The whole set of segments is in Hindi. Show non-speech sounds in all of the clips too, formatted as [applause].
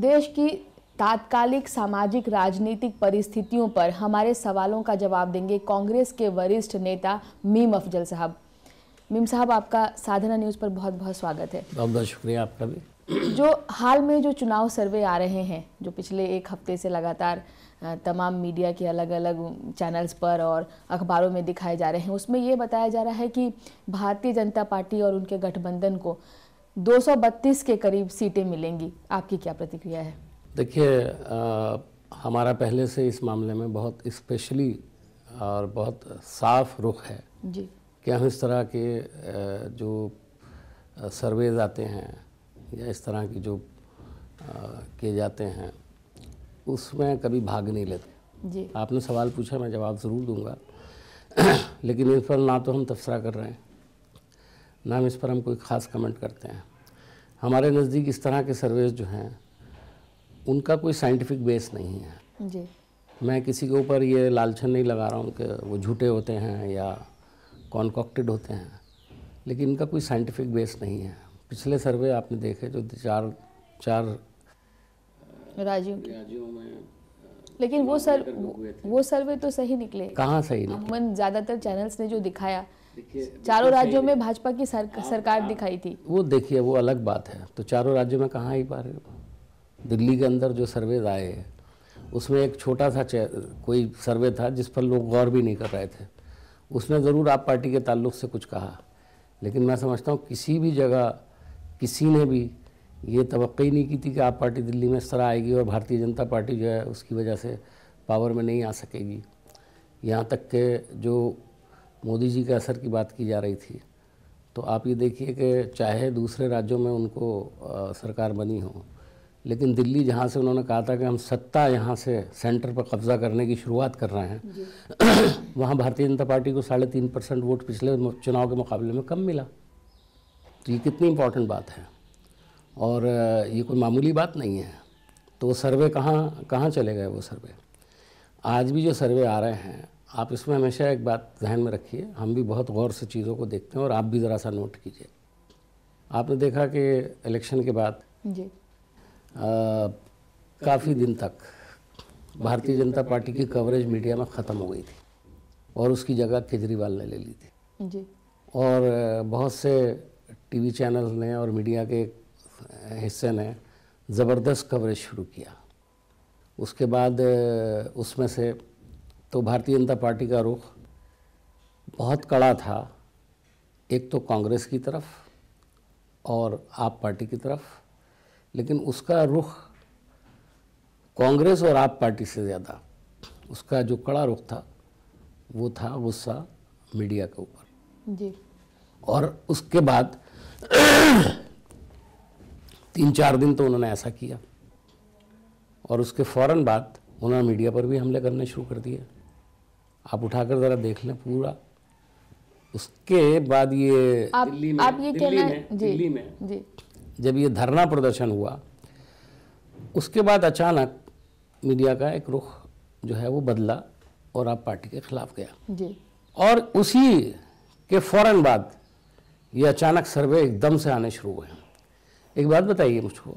देश की तात्कालिक सामाजिक राजनीतिक परिस्थितियों पर हमारे सवालों का जवाब देंगे कांग्रेस के वरिष्ठ नेता मीम अफजल साहब मीम साहब आपका साधना न्यूज़ पर बहुत बहुत स्वागत है बहुत बहुत शुक्रिया आपका भी जो हाल में जो चुनाव सर्वे आ रहे हैं जो पिछले एक हफ्ते से लगातार तमाम मीडिया के अलग अलग चैनल्स पर और अखबारों में दिखाए जा रहे हैं उसमें ये बताया जा रहा है कि भारतीय जनता पार्टी और उनके गठबंधन को 232 के करीब सीटें मिलेंगी आपकी क्या प्रतिक्रिया है देखिए हमारा पहले से इस मामले में बहुत स्पेशली और बहुत साफ रुख है जी कि हम इस तरह के जो सर्वेज आते हैं या इस तरह की जो किए जाते हैं उसमें कभी भाग नहीं लेते जी आपने सवाल पूछा मैं जवाब ज़रूर दूंगा [clears throat] लेकिन इस पर ना तो हम तबसरा कर रहे हैं ना हम इस पर हम कोई ख़ास कमेंट करते हैं हमारे नज़दीक इस तरह के सर्वेस जो हैं उनका कोई साइंटिफिक बेस नहीं है जी मैं किसी के ऊपर ये लालछन नहीं लगा रहा हूँ कि वो झूठे होते हैं या कॉन्कॉक्टेड होते हैं लेकिन इनका कोई साइंटिफिक बेस नहीं है पिछले सर्वे आपने देखे जो चार चार राज्यों में लेकिन वो सर्वे वो सर्वे तो सही निकले कहाँ सही निकले ज़्यादातर चैनल्स ने जो दिखाया चारों राज्यों में भाजपा की सर, सरकार दिखाई थी वो देखिए वो अलग बात है तो चारों राज्यों में कहाँ रहे हो दिल्ली के अंदर जो सर्वे आए हैं उसमें एक छोटा सा कोई सर्वे था जिस पर लोग गौर भी नहीं कर रहे थे उसमें ज़रूर आप पार्टी के ताल्लुक से कुछ कहा लेकिन मैं समझता हूँ किसी भी जगह किसी ने भी ये तो नहीं की थी कि आप पार्टी दिल्ली में इस तरह आएगी और भारतीय जनता पार्टी जो है उसकी वजह से पावर में नहीं आ सकेगी यहाँ तक के जो मोदी जी के असर की बात की जा रही थी तो आप ये देखिए कि चाहे दूसरे राज्यों में उनको आ, सरकार बनी हो लेकिन दिल्ली जहाँ से उन्होंने कहा था कि हम सत्ता यहाँ से सेंटर पर कब्जा करने की शुरुआत कर रहे हैं [clears throat] वहाँ भारतीय जनता पार्टी को साढ़े तीन परसेंट वोट पिछले चुनाव के मुकाबले में कम मिला तो ये कितनी इम्पोर्टेंट बात है और ये कोई मामूली बात नहीं है तो वो सर्वे कहाँ कहाँ चले गए वो सर्वे आज भी जो सर्वे आ रहे हैं आप इसमें हमेशा एक बात ध्यान में रखिए हम भी बहुत गौर से चीज़ों को देखते हैं और आप भी ज़रा सा नोट कीजिए आपने देखा कि इलेक्शन के बाद काफ़ी दिन तक भारतीय जनता पार्टी की कवरेज मीडिया में ख़त्म हो गई थी और उसकी जगह केजरीवाल ने ले ली थी जी और बहुत से टीवी चैनल ने और मीडिया के हिस्से ने ज़बरदस्त कवरेज शुरू किया उसके बाद उसमें से तो भारतीय जनता पार्टी का रुख बहुत कड़ा था एक तो कांग्रेस की तरफ और आप पार्टी की तरफ लेकिन उसका रुख कांग्रेस और आप पार्टी से ज़्यादा उसका जो कड़ा रुख था वो था गुस्सा मीडिया के ऊपर जी और उसके बाद तीन चार दिन तो उन्होंने ऐसा किया और उसके फ़ौरन बाद उन्होंने मीडिया पर भी हमले करने शुरू कर दिए आप उठाकर ज़रा देख लें पूरा उसके बाद ये आप, दिल्ली में, आप ये दिल्ली में, जी, दिल्ली में जी जब ये धरना प्रदर्शन हुआ उसके बाद अचानक मीडिया का एक रुख जो है वो बदला और आप पार्टी के खिलाफ गया जी और उसी के फौरन बाद ये अचानक सर्वे एकदम से आने शुरू हुए एक बात बताइए मुझको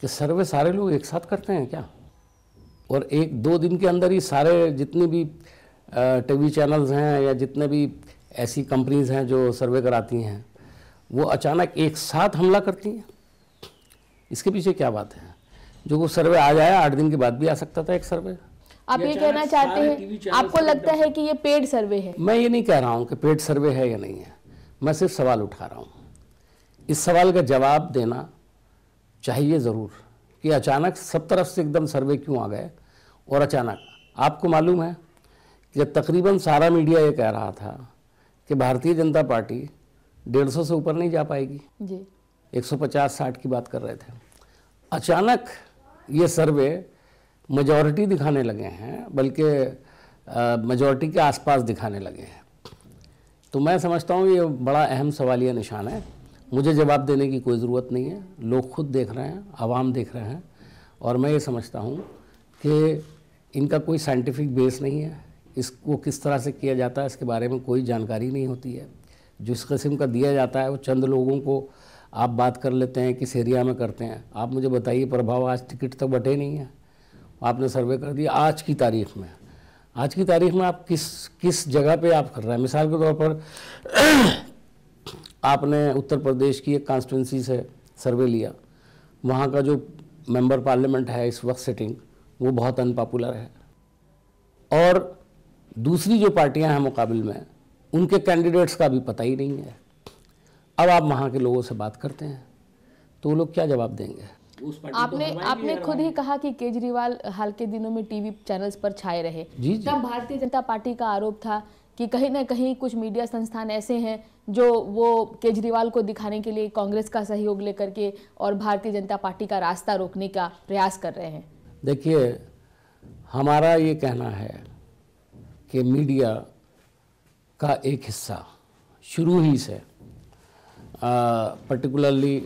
कि सर्वे सारे लोग एक साथ करते हैं क्या और एक दो दिन के अंदर ही सारे जितनी भी टीवी चैनल्स हैं या जितने भी ऐसी कंपनीज हैं जो सर्वे कराती हैं वो अचानक एक साथ हमला करती हैं इसके पीछे क्या बात है जो वो सर्वे आ जाए आठ दिन के बाद भी आ सकता था एक सर्वे आप ये कहना चाहते हैं आपको लगता है कि ये पेड सर्वे है मैं ये नहीं कह रहा हूँ कि पेड सर्वे है या नहीं है मैं सिर्फ सवाल उठा रहा हूँ इस सवाल का जवाब देना चाहिए ज़रूर कि अचानक सब तरफ से एकदम सर्वे क्यों आ गए और अचानक आपको मालूम है जब तकरीबन सारा मीडिया ये कह रहा था कि भारतीय जनता पार्टी डेढ़ सौ से ऊपर नहीं जा पाएगी एक सौ पचास साठ की बात कर रहे थे अचानक ये सर्वे मेजॉरिटी दिखाने लगे हैं बल्कि मेजॉरिटी के आसपास दिखाने लगे हैं तो मैं समझता हूँ ये बड़ा अहम सवालिया निशान है मुझे जवाब देने की कोई ज़रूरत नहीं है लोग खुद देख रहे हैं आवाम देख रहे हैं और मैं ये समझता हूँ कि इनका कोई साइंटिफिक बेस नहीं है इसको किस तरह से किया जाता है इसके बारे में कोई जानकारी नहीं होती है जिस कस्म का दिया जाता है वो चंद लोगों को आप बात कर लेते हैं किस एरिया में करते हैं आप मुझे बताइए प्रभाव आज टिकट तक बटे नहीं है आपने सर्वे कर दिया आज की तारीख में आज की तारीख में आप किस किस जगह पे आप कर रहे हैं मिसाल के तौर पर [clears throat] आपने उत्तर प्रदेश की एक कॉन्स्टिटेंसी से सर्वे लिया वहाँ का जो मेंबर पार्लियामेंट है इस वक्त सिटिंग वो बहुत अनपॉपुलर है और दूसरी जो पार्टियां हैं मुकाबले में उनके कैंडिडेट्स का भी पता ही नहीं है अब आप वहाँ के लोगों से बात करते हैं तो वो लोग क्या जवाब देंगे आपने तो आपने खुद ही कहा कि केजरीवाल हाल के दिनों में टीवी चैनल्स पर छाए रहे जी जी तब भारतीय जनता पार्टी का आरोप था कि कहीं ना कहीं कुछ मीडिया संस्थान ऐसे हैं जो वो केजरीवाल को दिखाने के लिए कांग्रेस का सहयोग लेकर के और भारतीय जनता पार्टी का रास्ता रोकने का प्रयास कर रहे हैं देखिए हमारा ये कहना है के मीडिया का एक हिस्सा शुरू ही से पर्टिकुलरली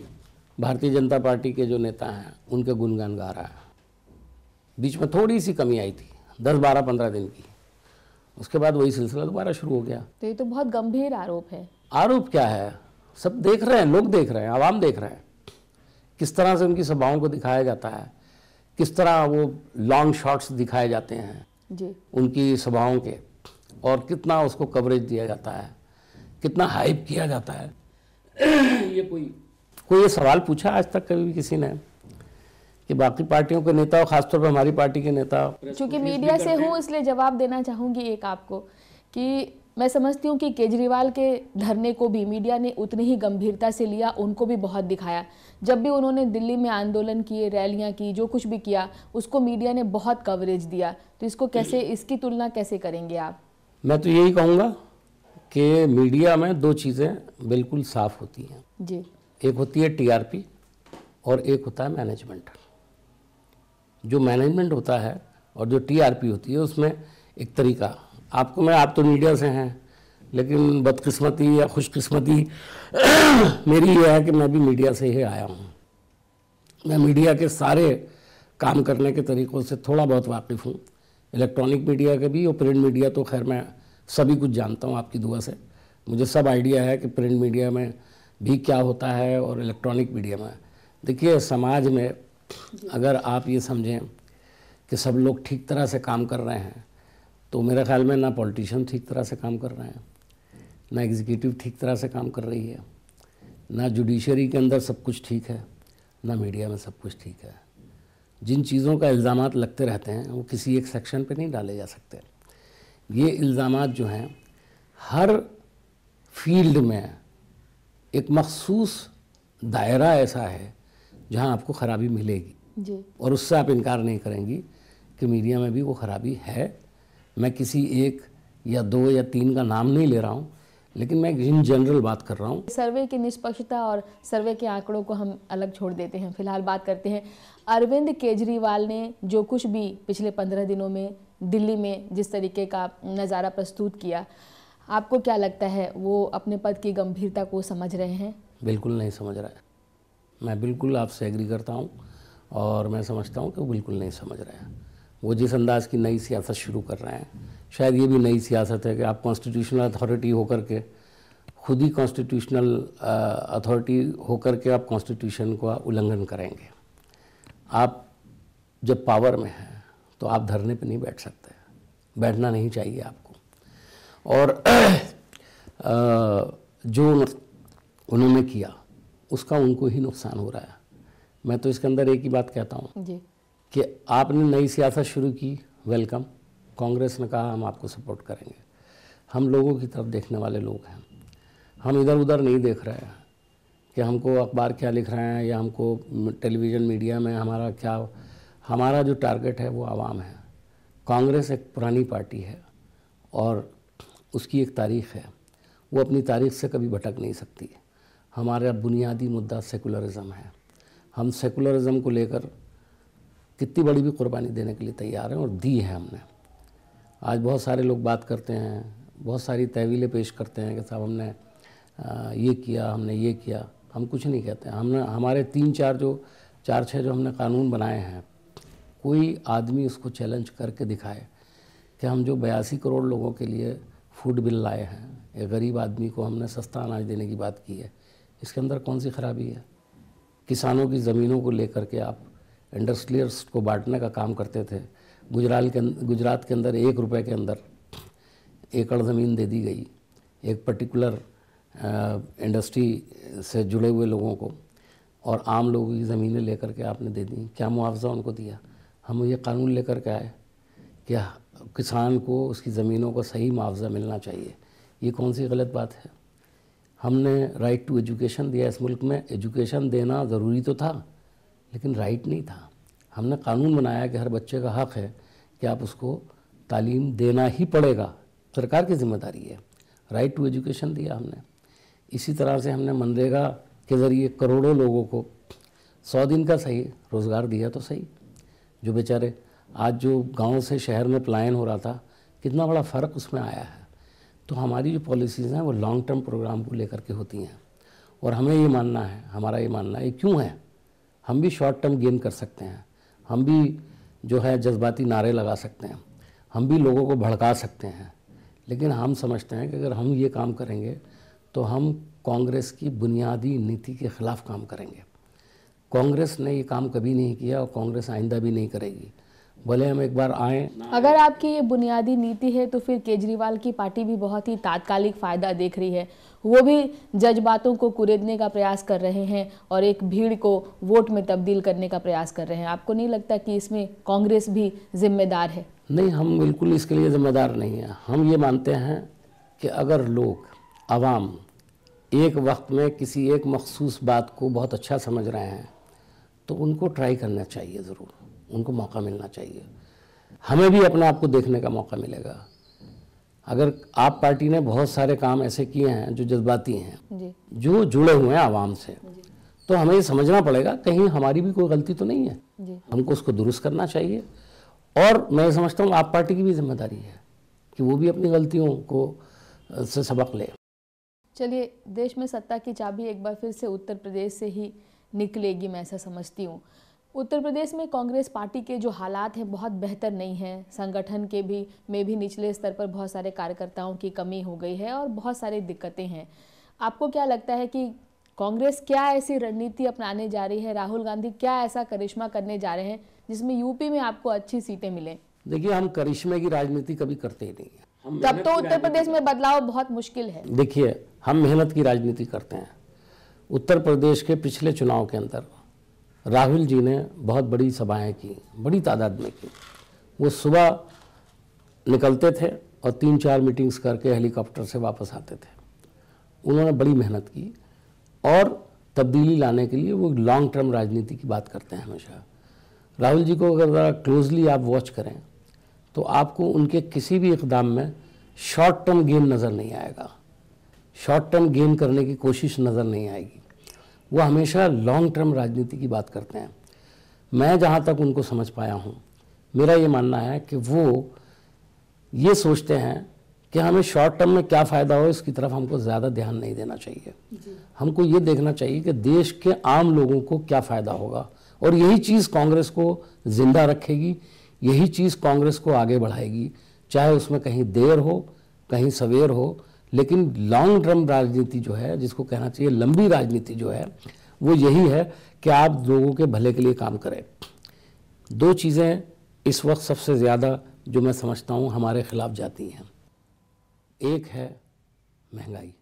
भारतीय जनता पार्टी के जो नेता हैं उनके गुणगान गा रहा है बीच में थोड़ी सी कमी आई थी दस बारह पंद्रह दिन की उसके बाद वही सिलसिला दोबारा शुरू हो गया तो ये तो बहुत गंभीर आरोप है आरोप क्या है सब देख रहे हैं लोग देख रहे हैं आवाम देख रहे हैं किस तरह से उनकी सभाओं को दिखाया जाता है किस तरह वो लॉन्ग शॉट्स दिखाए जाते हैं जी उनकी सभाओं के और कितना उसको कवरेज दिया जाता है कितना हाइप किया जाता है [coughs] ये कोई कोई ये सवाल पूछा आज तक कभी किसी ने कि बाकी पार्टियों के नेता और खासतौर पर हमारी पार्टी के नेता चूंकि मीडिया से हूँ इसलिए जवाब देना चाहूंगी एक आपको कि मैं समझती हूँ कि केजरीवाल के धरने को भी मीडिया ने उतनी ही गंभीरता से लिया उनको भी बहुत दिखाया जब भी उन्होंने दिल्ली में आंदोलन किए रैलियाँ की जो कुछ भी किया उसको मीडिया ने बहुत कवरेज दिया तो इसको कैसे इसकी तुलना कैसे करेंगे आप मैं तो यही कहूँगा कि मीडिया में दो चीज़ें बिल्कुल साफ होती हैं जी एक होती है टीआरपी और एक होता है मैनेजमेंट जो मैनेजमेंट होता है और जो टीआरपी होती है उसमें एक तरीका आपको मैं आप तो मीडिया से हैं लेकिन बदकिस्मती या खुशकिस्मती [clears throat] मेरी ये है कि मैं भी मीडिया से ही आया हूँ मैं मीडिया के सारे काम करने के तरीक़ों से थोड़ा बहुत वाकिफ़ हूँ इलेक्ट्रॉनिक मीडिया के भी और प्रिंट मीडिया तो खैर मैं सभी कुछ जानता हूँ आपकी दुआ से मुझे सब आइडिया है कि प्रिंट मीडिया में भी क्या होता है और इलेक्ट्रॉनिक मीडिया में देखिए समाज में अगर आप ये समझें कि सब लोग ठीक तरह से काम कर रहे हैं तो मेरे ख्याल में ना पॉलिटिशियन ठीक तरह से काम कर रहे हैं ना एग्जीक्यूटिव ठीक तरह से काम कर रही है ना जुडिशरी के अंदर सब कुछ ठीक है ना मीडिया में सब कुछ ठीक है जिन चीज़ों का इल्ज़ाम लगते रहते हैं वो किसी एक सेक्शन पे नहीं डाले जा सकते ये इल्ज़ाम जो हैं हर फील्ड में एक मखसूस दायरा ऐसा है जहां आपको ख़राबी मिलेगी जी। और उससे आप इनकार नहीं करेंगी कि मीडिया में भी वो ख़राबी है मैं किसी एक या दो या तीन का नाम नहीं ले रहा हूँ लेकिन मैं इन जनरल बात कर रहा हूँ सर्वे की निष्पक्षता और सर्वे के आंकड़ों को हम अलग छोड़ देते हैं फिलहाल बात करते हैं अरविंद केजरीवाल ने जो कुछ भी पिछले पंद्रह दिनों में दिल्ली में जिस तरीके का नज़ारा प्रस्तुत किया आपको क्या लगता है वो अपने पद की गंभीरता को समझ रहे हैं बिल्कुल नहीं समझ रहा है मैं बिल्कुल आपसे एग्री करता हूँ और मैं समझता हूँ कि वो बिल्कुल नहीं समझ रहे वो जिस अंदाज की नई सियासत शुरू कर रहे हैं शायद ये भी नई सियासत है कि आप कॉन्स्टिट्यूशनल अथॉरिटी होकर के खुद ही कॉन्स्टिट्यूशनल अथॉरिटी होकर के आप कॉन्स्टिट्यूशन का उल्लंघन करेंगे आप जब पावर में हैं तो आप धरने पर नहीं बैठ सकते बैठना नहीं चाहिए आपको और जो उन्होंने किया उसका उनको ही नुकसान हो रहा है मैं तो इसके अंदर एक ही बात कहता हूँ कि आपने नई सियासत शुरू की वेलकम कांग्रेस ने कहा हम आपको सपोर्ट करेंगे हम लोगों की तरफ देखने वाले लोग हैं हम इधर उधर नहीं देख रहे हैं कि हमको अखबार क्या लिख रहे हैं या हमको टेलीविज़न मीडिया में हमारा क्या हमारा जो टारगेट है वो आवाम है कांग्रेस एक पुरानी पार्टी है और उसकी एक तारीख है वो अपनी तारीख से कभी भटक नहीं सकती हमारा बुनियादी मुद्दा सेकुलरिज़म है हम सेकुलरिज़म को लेकर कितनी बड़ी भी कुर्बानी देने के लिए तैयार हैं और दी है हमने आज बहुत सारे लोग बात करते हैं बहुत सारी तहवीलें पेश करते हैं कि साहब हमने ये किया हमने ये किया हम कुछ नहीं कहते हमने हमारे तीन चार जो चार छः जो हमने कानून बनाए हैं कोई आदमी उसको चैलेंज करके दिखाए कि हम जो बयासी करोड़ लोगों के लिए फूड बिल लाए हैं एक गरीब आदमी को हमने सस्ता अनाज देने की बात की है इसके अंदर कौन सी खराबी है किसानों की ज़मीनों को लेकर के आप इंडस्ट्रियल्स को बांटने का काम करते थे गुजरात के गुजरात के अंदर एक रुपए के अंदर एकड़ ज़मीन दे दी गई एक पर्टिकुलर इंडस्ट्री से जुड़े हुए लोगों को और आम लोगों की ज़मीनें लेकर के आपने दे दी क्या मुआवजा उनको दिया हम ये कानून लेकर के आए कि किसान को उसकी ज़मीनों को सही मुआवजा मिलना चाहिए ये कौन सी गलत बात है हमने राइट टू एजुकेशन दिया इस मुल्क में एजुकेशन देना ज़रूरी तो था लेकिन राइट नहीं था हमने कानून बनाया कि हर बच्चे का हक़ है कि आप उसको तालीम देना ही पड़ेगा सरकार की जिम्मेदारी है राइट टू एजुकेशन दिया हमने इसी तरह से हमने मनरेगा के ज़रिए करोड़ों लोगों को सौ दिन का सही रोज़गार दिया तो सही जो बेचारे आज जो गांव से शहर में पलायन हो रहा था कितना बड़ा फ़र्क उसमें आया है तो हमारी जो पॉलिसीज़ हैं वो लॉन्ग टर्म प्रोग्राम को लेकर के होती हैं और हमें ये मानना है हमारा ये मानना है क्यों है हम भी शॉर्ट टर्म गेन कर सकते हैं हम भी जो है जज्बाती नारे लगा सकते हैं हम भी लोगों को भड़का सकते हैं लेकिन हम समझते हैं कि अगर हम ये काम करेंगे तो हम कांग्रेस की बुनियादी नीति के ख़िलाफ़ काम करेंगे कांग्रेस ने ये काम कभी नहीं किया और कांग्रेस आइंदा भी नहीं करेगी भले हम एक बार आए अगर आपकी ये बुनियादी नीति है तो फिर केजरीवाल की पार्टी भी बहुत ही तात्कालिक फायदा देख रही है वो भी जज्बातों को कुरेदने का प्रयास कर रहे हैं और एक भीड़ को वोट में तब्दील करने का प्रयास कर रहे हैं आपको नहीं लगता कि इसमें कांग्रेस भी जिम्मेदार है नहीं हम बिल्कुल इसके लिए ज़िम्मेदार नहीं है हम ये मानते हैं कि अगर लोग आवाम एक वक्त में किसी एक मखसूस बात को बहुत अच्छा समझ रहे हैं तो उनको ट्राई करना चाहिए ज़रूर उनको मौका मिलना चाहिए हमें भी अपने आप को देखने का मौका मिलेगा अगर आप पार्टी ने बहुत सारे काम ऐसे किए हैं जो जज्बाती हैं जो जुड़े हुए हैं आवाम से तो हमें ये समझना पड़ेगा कहीं हमारी भी कोई गलती तो नहीं है हमको उसको दुरुस्त करना चाहिए और मैं समझता हूँ आप पार्टी की भी जिम्मेदारी है कि वो भी अपनी गलतियों को से सबक ले चलिए देश में सत्ता की चाबी एक बार फिर से उत्तर प्रदेश से ही निकलेगी मैं ऐसा समझती हूँ उत्तर प्रदेश में कांग्रेस पार्टी के जो हालात हैं बहुत बेहतर नहीं हैं संगठन के भी में भी निचले स्तर पर बहुत सारे कार्यकर्ताओं की कमी हो गई है और बहुत सारी दिक्कतें हैं आपको क्या लगता है कि कांग्रेस क्या ऐसी रणनीति अपनाने जा रही है राहुल गांधी क्या ऐसा करिश्मा करने जा रहे हैं जिसमें यूपी में आपको अच्छी सीटें मिलें देखिए हम करिश्मे की राजनीति कभी करते ही नहीं है तब तो उत्तर प्रदेश में बदलाव बहुत मुश्किल है देखिए हम मेहनत की राजनीति करते हैं उत्तर प्रदेश के पिछले चुनाव के अंदर राहुल जी ने बहुत बड़ी सभाएं की बड़ी तादाद में की वो सुबह निकलते थे और तीन चार मीटिंग्स करके हेलीकॉप्टर से वापस आते थे उन्होंने बड़ी मेहनत की और तब्दीली लाने के लिए वो लॉन्ग टर्म राजनीति की बात करते हैं हमेशा राहुल जी को अगर ज़रा क्लोजली आप वॉच करें तो आपको उनके किसी भी इकदाम में शॉर्ट टर्म गेन नज़र नहीं आएगा शॉर्ट टर्म गेन करने की कोशिश नज़र नहीं आएगी वो हमेशा लॉन्ग टर्म राजनीति की बात करते हैं मैं जहाँ तक उनको समझ पाया हूँ मेरा ये मानना है कि वो ये सोचते हैं कि हमें शॉर्ट टर्म में क्या फ़ायदा हो इसकी तरफ हमको ज़्यादा ध्यान नहीं देना चाहिए हमको ये देखना चाहिए कि देश के आम लोगों को क्या फ़ायदा होगा और यही चीज़ कांग्रेस को ज़िंदा रखेगी यही चीज़ कांग्रेस को आगे बढ़ाएगी चाहे उसमें कहीं देर हो कहीं सवेर हो लेकिन लॉन्ग टर्म राजनीति जो है जिसको कहना चाहिए लंबी राजनीति जो है वो यही है कि आप लोगों के भले के लिए काम करें दो चीज़ें इस वक्त सबसे ज़्यादा जो मैं समझता हूँ हमारे खिलाफ जाती हैं एक है महंगाई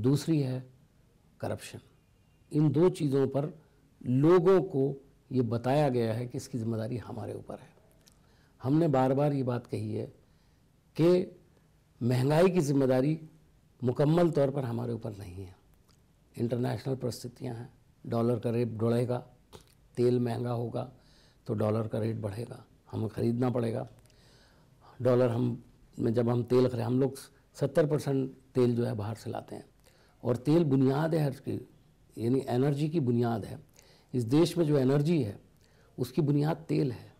दूसरी है करप्शन इन दो चीज़ों पर लोगों को ये बताया गया है कि इसकी जिम्मेदारी हमारे ऊपर है हमने बार बार ये बात कही है कि महंगाई की जिम्मेदारी मुकम्मल तौर पर हमारे ऊपर नहीं है इंटरनेशनल परिस्थितियाँ हैं डॉलर का रेट बढ़ेगा तेल महंगा होगा तो डॉलर का रेट बढ़ेगा हमें ख़रीदना पड़ेगा डॉलर हम में जब हम तेल खरीद हम लोग सत्तर परसेंट तेल जो है बाहर से लाते हैं और तेल बुनियाद है हर की यानी एनर्जी की बुनियाद है इस देश में जो एनर्जी है उसकी बुनियाद तेल है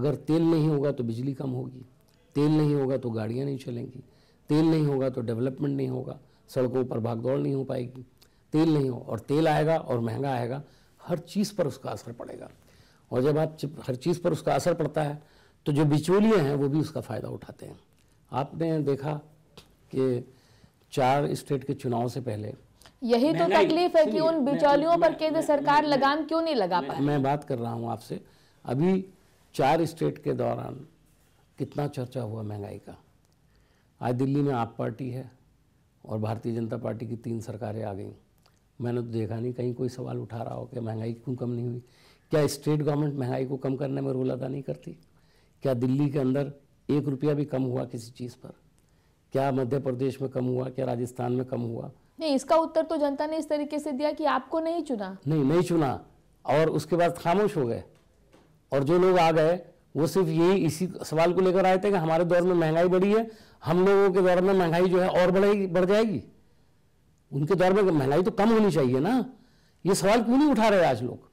अगर तेल नहीं होगा तो बिजली कम होगी तेल नहीं होगा तो गाड़ियाँ नहीं चलेंगी तेल नहीं होगा तो डेवलपमेंट नहीं होगा सड़कों पर भागदौड़ नहीं हो पाएगी तेल नहीं हो और तेल आएगा और महंगा आएगा हर चीज़ पर उसका असर पड़ेगा और जब आप हर चीज़ पर उसका असर पड़ता है तो जो बिचौलिए हैं वो भी उसका फ़ायदा उठाते हैं आपने देखा कि चार स्टेट के चुनाव से पहले यही तो तकलीफ है कि उन बिचौलियों पर केंद्र सरकार लगाम क्यों नहीं लगा पाई मैं बात कर रहा हूँ आपसे अभी चार स्टेट के दौरान कितना चर्चा हुआ महंगाई का आज दिल्ली में आप पार्टी है और भारतीय जनता पार्टी की तीन सरकारें आ गई मैंने तो देखा नहीं कहीं कोई सवाल उठा रहा हो कि महंगाई क्यों कम नहीं हुई क्या स्टेट गवर्नमेंट महंगाई को कम करने में रोल अदा नहीं करती क्या दिल्ली के अंदर एक रुपया भी कम हुआ किसी चीज़ पर क्या मध्य प्रदेश में कम हुआ क्या राजस्थान में कम हुआ नहीं इसका उत्तर तो जनता ने इस तरीके से दिया कि आपको नहीं चुना नहीं नहीं चुना और उसके बाद खामोश हो गए और जो लोग आ गए वो सिर्फ यही इसी सवाल को लेकर आए थे कि हमारे दौर में महंगाई बढ़ी है हम लोगों के दौर में महंगाई जो है और बढ़ेगी बढ़ जाएगी उनके दौर में महंगाई तो कम होनी चाहिए ना ये सवाल क्यों नहीं उठा रहे आज लोग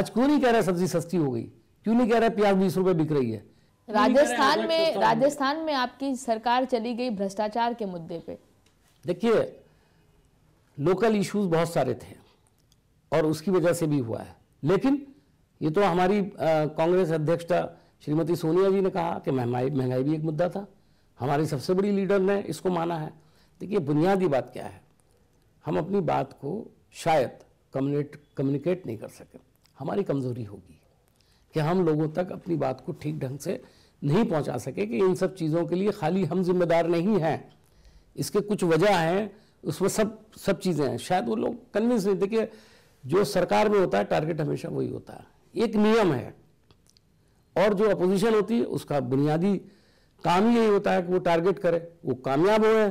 आज क्यों नहीं कह रहे सब्जी सस्ती हो गई क्यों नहीं कह रहे प्याज बीस रुपए बिक रही है तो राजस्थान में तो तो राजस्थान में आपकी सरकार चली गई भ्रष्टाचार के मुद्दे पे देखिए लोकल इश्यूज बहुत सारे थे और उसकी वजह से भी हुआ है लेकिन ये तो हमारी कांग्रेस अध्यक्षता श्रीमती सोनिया जी ने कहा कि महंगाई महंगाई भी एक मुद्दा था हमारी सबसे बड़ी लीडर ने इसको माना है देखिए बुनियादी बात क्या है हम अपनी बात को शायद कम्युनिकेट कम्युनिकेट नहीं कर सके हमारी कमज़ोरी होगी कि हम लोगों तक अपनी बात को ठीक ढंग से नहीं पहुंचा सके कि इन सब चीज़ों के लिए खाली हम जिम्मेदार नहीं हैं इसके कुछ वजह हैं उसमें सब सब चीज़ें हैं शायद वो लोग कन्विंस नहीं देखिए जो सरकार में होता है टारगेट हमेशा वही होता है एक नियम है और जो अपोजिशन होती है उसका बुनियादी काम ही यही होता है कि वो टारगेट करे वो कामयाब हुए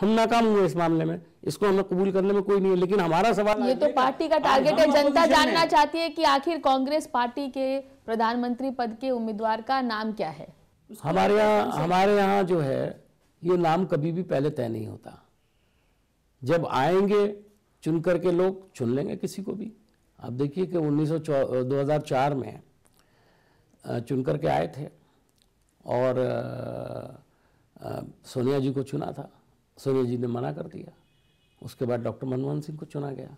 हम नाकाम हुए इस मामले में इसको हमें कबूल करने में कोई नहीं है लेकिन हमारा सवाल ये तो पार्टी का टारगेट है जनता जानना चाहती है कि आखिर कांग्रेस पार्टी के प्रधानमंत्री पद के उम्मीदवार का नाम क्या है हमारे यहाँ हमारे यहाँ जो है ये नाम कभी भी पहले तय नहीं होता जब आएंगे चुन करके लोग चुन लेंगे किसी को भी आप देखिए कि उन्नीस चार में चुन करके आए थे और सोनिया जी को चुना था सोनिया जी ने मना कर दिया उसके बाद डॉक्टर मनमोहन सिंह को चुना गया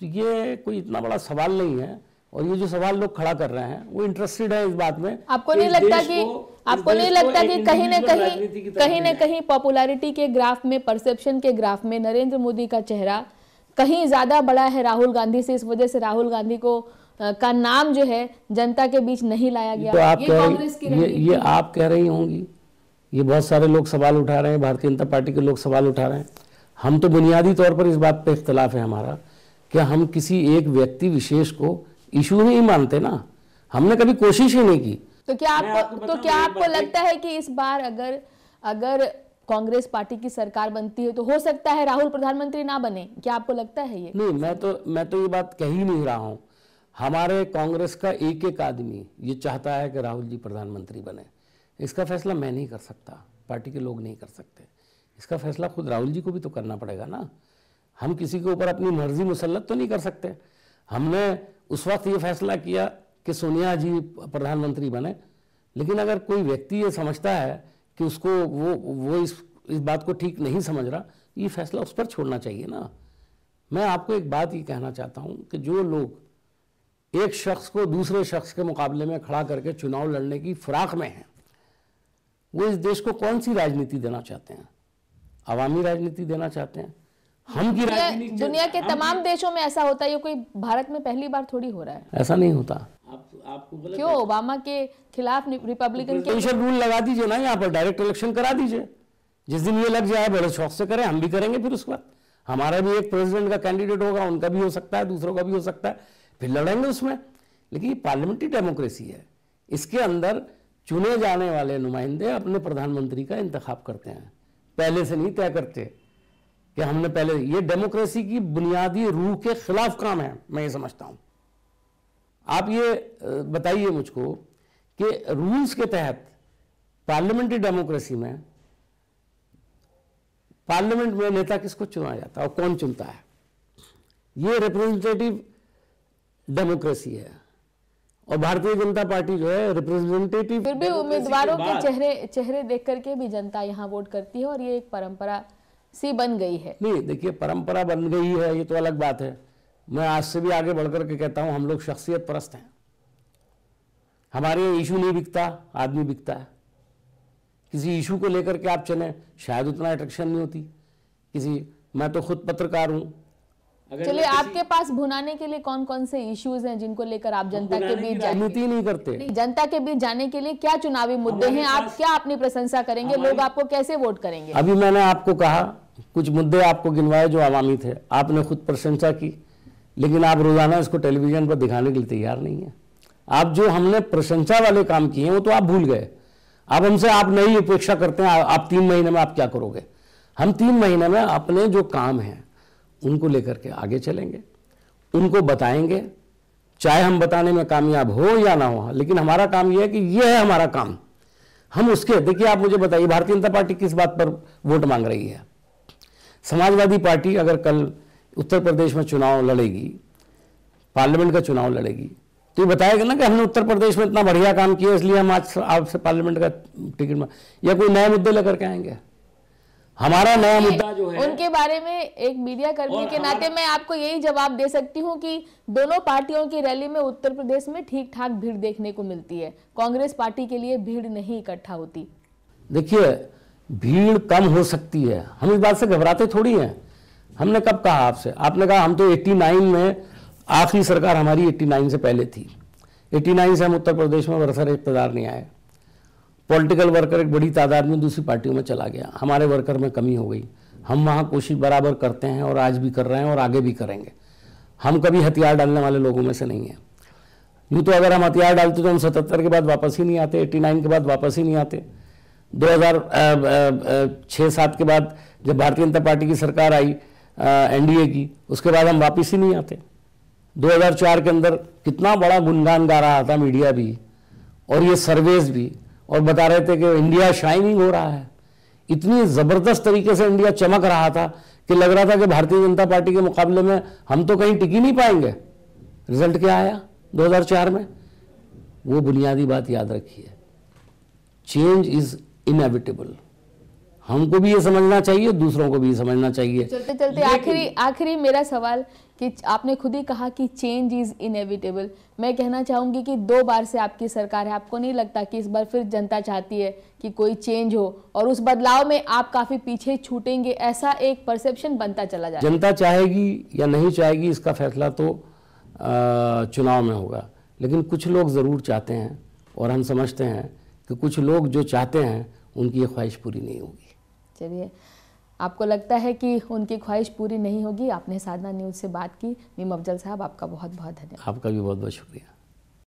तो ये कोई इतना बड़ा सवाल नहीं है और ये जो सवाल लोग खड़ा कर रहे हैं वो इंटरेस्टेड है इस बात में आपको नहीं लगता कि आपको नहीं लगता कि कहीं ना कहीं कहीं ना कहीं पॉपुलैरिटी के ग्राफ में परसेप्शन के ग्राफ में नरेंद्र मोदी का चेहरा कहीं ज्यादा बड़ा है राहुल गांधी से इस वजह से राहुल गांधी को का नाम जो है जनता के बीच नहीं लाया गया तो आप ये कह ये, ये आप कह रही होंगी ये बहुत सारे लोग सवाल उठा रहे हैं भारतीय जनता पार्टी के लोग सवाल उठा रहे हैं हम तो बुनियादी तौर पर इस बात पर इख्तलाफ है हमारा कि हम किसी एक व्यक्ति विशेष को इशू नहीं मानते ना हमने कभी कोशिश ही नहीं की तो क्या आपको तो क्या आपको लगता है कि इस बार अगर अगर कांग्रेस पार्टी की सरकार बनती है तो हो सकता है राहुल प्रधानमंत्री ना बने क्या आपको लगता है ये नहीं मैं तो मैं तो ये बात कह ही नहीं रहा हूँ हमारे कांग्रेस का एक एक आदमी ये चाहता है कि राहुल जी प्रधानमंत्री बने इसका फैसला मैं नहीं कर सकता पार्टी के लोग नहीं कर सकते इसका फैसला खुद राहुल जी को भी तो करना पड़ेगा ना हम किसी के ऊपर अपनी मर्जी मुसलत तो नहीं कर सकते हमने उस वक्त ये फैसला किया कि सोनिया जी प्रधानमंत्री बने लेकिन अगर कोई व्यक्ति ये समझता है कि उसको वो वो इस इस बात को ठीक नहीं समझ रहा ये फैसला उस पर छोड़ना चाहिए ना मैं आपको एक बात ये कहना चाहता हूँ कि जो लोग एक शख्स को दूसरे शख्स के मुकाबले में खड़ा करके चुनाव लड़ने की फिराक में है वो इस देश को कौन सी राजनीति देना चाहते हैं अवामी राजनीति देना चाहते हैं हम की राजनीति दुनिया के तमाम देशों में ऐसा होता है ये कोई भारत में पहली बार थोड़ी हो रहा है ऐसा नहीं होता आप, क्यों ओबामा के खिलाफ रिपब्लिकन के रूल लगा दीजिए ना यहाँ पर डायरेक्ट इलेक्शन करा दीजिए जिस दिन ये लग जाए बड़े शौक से करें हम भी करेंगे फिर उसके बाद हमारा भी एक प्रेसिडेंट का कैंडिडेट होगा उनका भी हो सकता है दूसरों का भी हो सकता है फिर लड़ेंगे उसमें लेकिन ये पार्लियामेंट्री डेमोक्रेसी है इसके अंदर चुने जाने वाले नुमाइंदे अपने प्रधानमंत्री का इंतखब करते हैं पहले से नहीं तय करते कि हमने पहले ये डेमोक्रेसी की बुनियादी रूह के खिलाफ काम है मैं ये समझता हूँ आप ये बताइए मुझको कि रूल्स के तहत पार्लियामेंट्री डेमोक्रेसी में पार्लियामेंट में नेता किसको चुना जाता है और कौन चुनता है ये रिप्रेजेंटेटिव डेमोक्रेसी है और भारतीय जनता पार्टी जो है रिप्रेजेंटेटिव फिर भी उम्मीदवारों के चेहरे चेहरे देख करके भी जनता यहाँ वोट करती है और ये एक परंपरा सी बन गई है नहीं देखिए परंपरा बन गई है ये तो अलग बात है मैं आज से भी आगे बढ़कर के कहता हूँ हम लोग शख्सियत परस्त हैं हमारे इशू नहीं बिकता आदमी बिकता है किसी इशू को लेकर के आप चलें शायद उतना अट्रैक्शन नहीं होती किसी मैं तो खुद पत्रकार हूँ चलिए आपके पास भुनाने के लिए कौन कौन से इश्यूज हैं जिनको लेकर आप जनता के बीच राजनीति नहीं करते नहीं, जनता के बीच जाने के लिए क्या चुनावी मुद्दे हैं आप क्या अपनी प्रशंसा करेंगे लोग आपको कैसे वोट करेंगे अभी मैंने आपको कहा कुछ मुद्दे आपको गिनवाए जो आवामी थे आपने खुद प्रशंसा की लेकिन आप रोजाना इसको टेलीविजन पर दिखाने के लिए तैयार नहीं है आप जो हमने प्रशंसा वाले काम किए वो तो आप भूल गए अब हमसे आप नई अपेक्षा करते हैं आप तीन महीने में आप क्या करोगे हम तीन महीने में अपने जो काम हैं उनको लेकर के आगे चलेंगे उनको बताएंगे चाहे हम बताने में कामयाब हो या ना हो लेकिन हमारा काम यह है कि यह है हमारा काम हम उसके देखिए आप मुझे बताइए भारतीय जनता पार्टी किस बात पर वोट मांग रही है समाजवादी पार्टी अगर कल उत्तर प्रदेश में चुनाव लड़ेगी पार्लियामेंट का चुनाव लड़ेगी तो ये बताएगा ना कि हमने उत्तर प्रदेश में इतना बढ़िया काम किया इसलिए हम आज आपसे पार्लियामेंट का टिकट या कोई नए मुद्दे लेकर के आएंगे हमारा नया मुद्दा जो है उनके बारे में एक मीडिया कर्मी के नाते मैं आपको यही जवाब दे सकती हूँ कि दोनों पार्टियों की रैली में उत्तर प्रदेश में ठीक ठाक भीड़ देखने को मिलती है कांग्रेस पार्टी के लिए भीड़ नहीं इकट्ठा होती देखिए भीड़ कम हो सकती है हम इस बात से घबराते थोड़ी हैं हमने कब कहा आपसे आपने कहा हम तो 89 में आखिरी सरकार हमारी 89 से पहले थी 89 से हम उत्तर प्रदेश में बरसर इकतदार नहीं आए पॉलिटिकल वर्कर एक बड़ी तादाद में दूसरी पार्टियों में चला गया हमारे वर्कर में कमी हो गई हम वहाँ कोशिश बराबर करते हैं और आज भी कर रहे हैं और आगे भी करेंगे हम कभी हथियार डालने वाले लोगों में से नहीं हैं यूँ तो अगर हम हथियार डालते तो हम सतहत्तर के बाद वापस ही नहीं आते एट्टी नाइन के बाद वापस ही नहीं आते दो हज़ार छः सात के बाद जब भारतीय जनता पार्टी की सरकार आई एन की उसके बाद हम वापस ही नहीं आते 2004 के अंदर कितना बड़ा गुणगान गा रहा था मीडिया भी और ये सर्वेस भी और बता रहे थे कि इंडिया शाइनिंग हो रहा है इतनी ज़बरदस्त तरीके से इंडिया चमक रहा था कि लग रहा था कि भारतीय जनता पार्टी के मुकाबले में हम तो कहीं टिकी नहीं पाएंगे रिजल्ट क्या आया 2004 में वो बुनियादी बात याद रखिए चेंज इज इनएविटेबल हमको भी ये समझना चाहिए दूसरों को भी समझना चाहिए चलते चलते आखिरी आखिरी मेरा सवाल कि आपने खुद ही कहा कि चेंज इज इनएविटेबल मैं कहना चाहूँगी कि दो बार से आपकी सरकार है आपको नहीं लगता कि इस बार फिर जनता चाहती है कि कोई चेंज हो और उस बदलाव में आप काफ़ी पीछे छूटेंगे ऐसा एक परसेप्शन बनता चला जाए जनता चाहेगी या नहीं चाहेगी इसका फैसला तो चुनाव में होगा लेकिन कुछ लोग ज़रूर चाहते हैं और हम समझते हैं कि कुछ लोग जो चाहते हैं उनकी ये ख्वाहिश पूरी नहीं होगी चलिए आपको लगता है कि उनकी ख्वाहिश पूरी नहीं होगी आपने साधना न्यूज़ से बात की मीम अफजल साहब आपका बहुत बहुत धन्यवाद आपका भी बहुत बहुत शुक्रिया